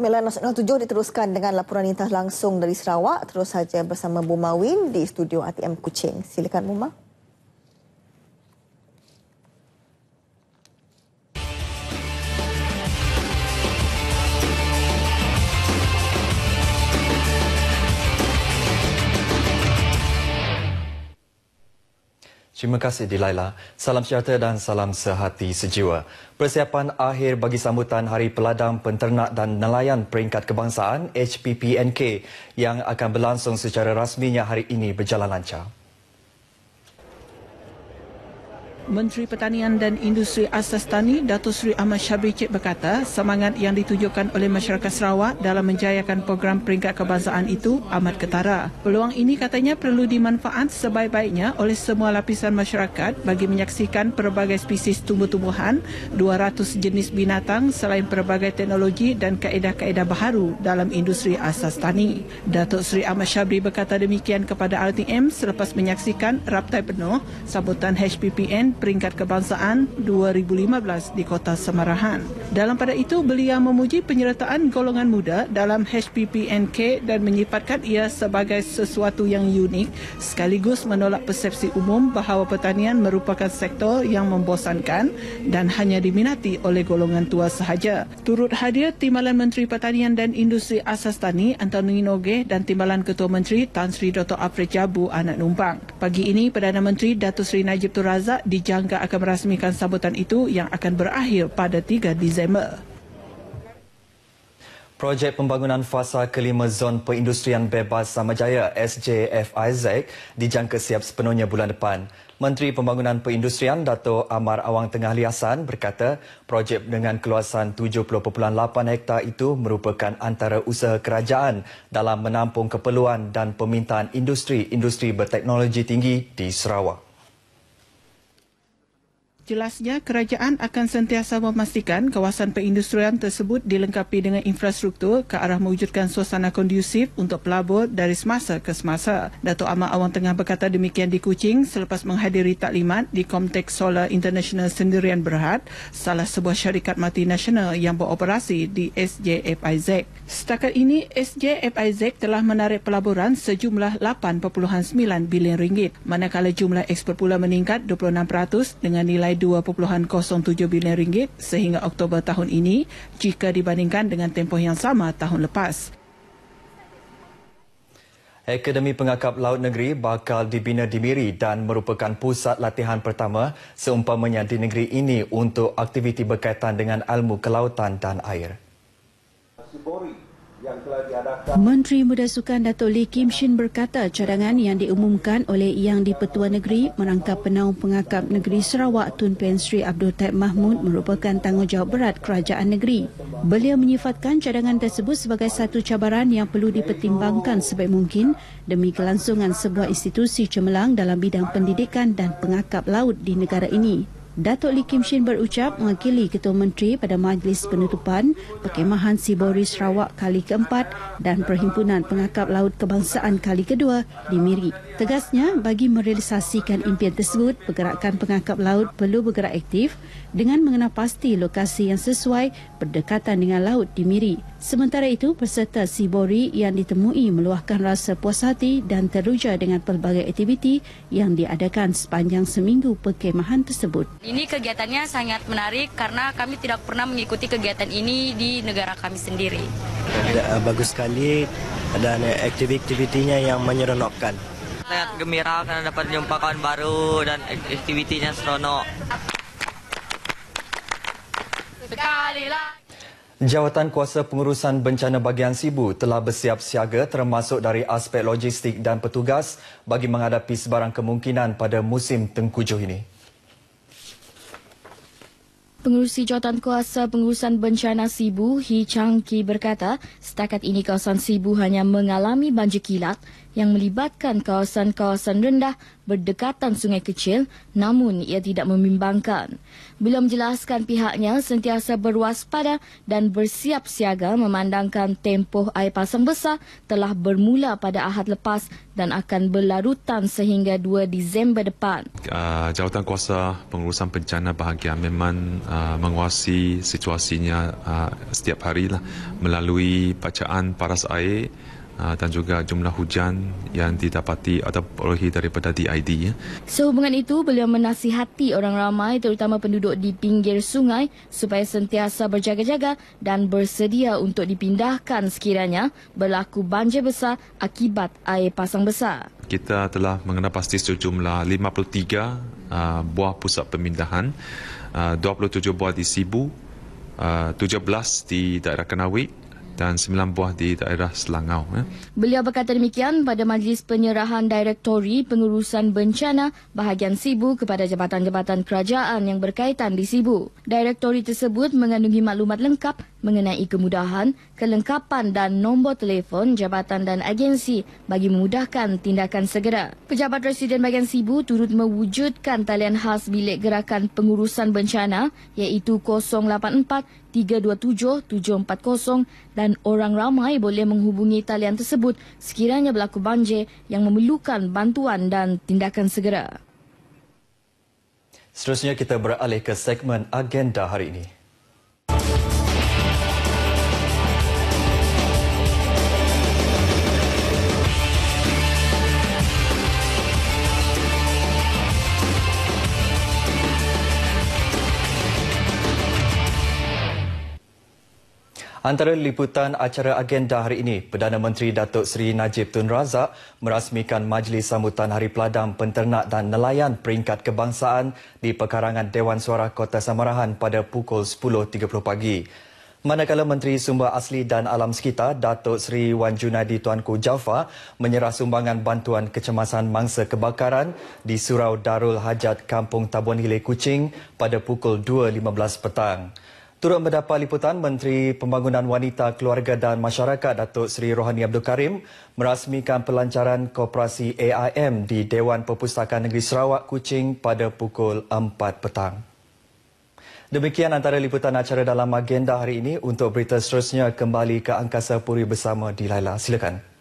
Melayan Nasional 7 diteruskan dengan laporan lintas langsung dari Sarawak. Terus saja bersama Bumawin di studio ATM Kuching. Silakan Bumawin. Terima kasih Dilaila. Salam sejahtera dan salam sehati sejiwa. Persiapan akhir bagi sambutan Hari Peladang Penternak dan Nelayan Peringkat Kebangsaan HPPNK yang akan berlangsung secara rasminya hari ini berjalan lancar. Menteri Pertanian dan Industri Asas Tani Dato Sri Ahmad Syabri Cik berkata semangat yang ditujukan oleh masyarakat Sarawak dalam menjayakan program peringkat kebangsaan itu amat ketara. Peluang ini katanya perlu dimanfaat sebaik-baiknya oleh semua lapisan masyarakat bagi menyaksikan pelbagai spesies tumbuh-tumbuhan, 200 jenis binatang selain pelbagai teknologi dan kaedah-kaedah baharu dalam industri asas tani. Dato Sri Ahmad Syabri berkata demikian kepada RTM selepas menyaksikan raptai penuh sambutan HPPN peringkat kebangsaan 2015 di Kota Semarahan. Dalam pada itu, beliau memuji penyertaan golongan muda dalam HPPNK dan menyifatkan ia sebagai sesuatu yang unik sekaligus menolak persepsi umum bahawa pertanian merupakan sektor yang membosankan dan hanya diminati oleh golongan tua sahaja. Turut hadir Timbalan Menteri Pertanian dan Industri Asas Tani Antonino Ge dan Timbalan Ketua Menteri Tan Sri Dr. Afrid Jabu Anak Numpang. Pagi ini, Perdana Menteri Datuk Seri Najib Tun Razak dijangka akan merasmikan sambutan itu yang akan berakhir pada 3 Disember. Projek pembangunan fasa kelima zon perindustrian bebas Samajaya SJFIZ dijangka siap sepenuhnya bulan depan. Menteri Pembangunan Perindustrian Dato Amar Awang Tengah Liasan berkata, projek dengan keluasan 70.8 hektar itu merupakan antara usaha kerajaan dalam menampung keperluan dan permintaan industri-industri berteknologi tinggi di Sarawak. Jelasnya, kerajaan akan sentiasa memastikan kawasan perindustrian tersebut dilengkapi dengan infrastruktur ke arah mewujudkan suasana kondusif untuk pelabur dari semasa ke semasa. Datuk Ahmad Awang Tengah berkata demikian di Kuching selepas menghadiri taklimat di Comtech Solar International Sendirian Berhad, salah sebuah syarikat mati nasional yang beroperasi di SJFIZ. Setakat ini, SJFIZ telah menarik pelaburan sejumlah 8.9 bilion ringgit, manakala jumlah ekspor pula meningkat 26% dengan nilai 2.07 bilion ringgit sehingga Oktober tahun ini jika dibandingkan dengan tempoh yang sama tahun lepas. Akademi Pengakap Laut Negeri bakal dibina di Miri dan merupakan pusat latihan pertama seumpamanya di negeri ini untuk aktiviti berkaitan dengan ilmu kelautan dan air. Menteri Muda Sukan Datuk Lee Kim Shin berkata cadangan yang diumumkan oleh Yang di-Pertua Negeri merangkap penaung pengakap negeri Sarawak Tun Pen Sri Abdul Taib Mahmud merupakan tanggungjawab berat kerajaan negeri. Beliau menyifatkan cadangan tersebut sebagai satu cabaran yang perlu dipertimbangkan sebaik mungkin demi kelangsungan sebuah institusi cemerlang dalam bidang pendidikan dan pengakap laut di negara ini. Datuk Lee Kim Shin berucap mewakili Ketua Menteri pada Majlis Penutupan Perkemahan Sibori Sarawak kali keempat dan Perhimpunan Pengakap Laut Kebangsaan kali kedua di Miri. Tegasnya, bagi merealisasikan impian tersebut, pergerakan pengakap laut perlu bergerak aktif dengan mengenal pasti lokasi yang sesuai berdekatan dengan laut di Miri. Sementara itu, peserta Sibori yang ditemui meluahkan rasa puas hati dan teruja dengan pelbagai aktiviti yang diadakan sepanjang seminggu perkemahan tersebut. Ini kegiatannya sangat menarik karena kami tidak pernah mengikuti kegiatan ini di negara kami sendiri. Eh, bagus sekali dan aktivitinya yang menyeronokkan. Sangat gembira karena dapat jumpa kawan baru dan aktivitinya seronok. Sekali lah. Jawatan Kuasa Pengurusan Bencana Bagian Sibu telah bersiap siaga termasuk dari aspek logistik dan petugas bagi menghadapi sebarang kemungkinan pada musim tengkujuh ini. Pengurusi Jawatan Kuasa Pengurusan Bencana Sibu, Hi Chang Ki berkata, setakat ini kawasan Sibu hanya mengalami banjir kilat yang melibatkan kawasan-kawasan rendah berdekatan sungai kecil namun ia tidak membimbangkan. Beliau menjelaskan pihaknya sentiasa berwaspada dan bersiap siaga memandangkan tempoh air pasang besar telah bermula pada ahad lepas dan akan berlarutan sehingga 2 Disember depan. Uh, jawatan kuasa pengurusan bencana bahagian memang uh, ah, menguasai situasinya uh, setiap harilah melalui bacaan paras air Ah, dan juga jumlah hujan yang didapati atau perolehi daripada DID. Ya. Sehubungan itu, beliau menasihati orang ramai terutama penduduk di pinggir sungai supaya sentiasa berjaga-jaga dan bersedia untuk dipindahkan sekiranya berlaku banjir besar akibat air pasang besar. Kita telah mengenal pasti sejumlah 53 ah, buah pusat pemindahan, 27 ah, buah di Sibu, 17 di daerah Kenawik, dan sembilan buah di daerah Selangau. Ya. Beliau berkata demikian pada majlis penyerahan Direktori Pengurusan Bencana bahagian Sibu kepada jabatan-jabatan kerajaan yang berkaitan di Sibu. Direktori tersebut mengandungi maklumat lengkap mengenai kemudahan, kelengkapan dan nombor telefon jabatan dan agensi bagi memudahkan tindakan segera. Pejabat Residen bahagian Sibu turut mewujudkan talian khas bilik gerakan pengurusan bencana iaitu 084 327 740 dan dan orang ramai boleh menghubungi talian tersebut sekiranya berlaku banjir yang memerlukan bantuan dan tindakan segera. Seterusnya kita beralih ke segmen agenda hari ini. Antara liputan acara agenda hari ini, Perdana Menteri Datuk Seri Najib Tun Razak merasmikan Majlis Sambutan Hari Peladang Penternak dan Nelayan Peringkat Kebangsaan di Pekarangan Dewan Suara Kota Samarahan pada pukul 10.30 pagi. Manakala Menteri Sumber Asli dan Alam Sekitar Datuk Seri Wan Junadi Tuanku Jaffa menyerah sumbangan bantuan kecemasan mangsa kebakaran di Surau Darul Hajat Kampung Tabuan Hilir Kucing pada pukul 2.15 petang. Turut mendapat liputan, Menteri Pembangunan Wanita, Keluarga dan Masyarakat Datuk Seri Rohani Abdul Karim merasmikan pelancaran kooperasi AIM di Dewan Perpustakaan Negeri Sarawak, Kuching pada pukul 4 petang. Demikian antara liputan acara dalam agenda hari ini untuk berita seterusnya kembali ke Angkasa Puri bersama di Laila. Silakan.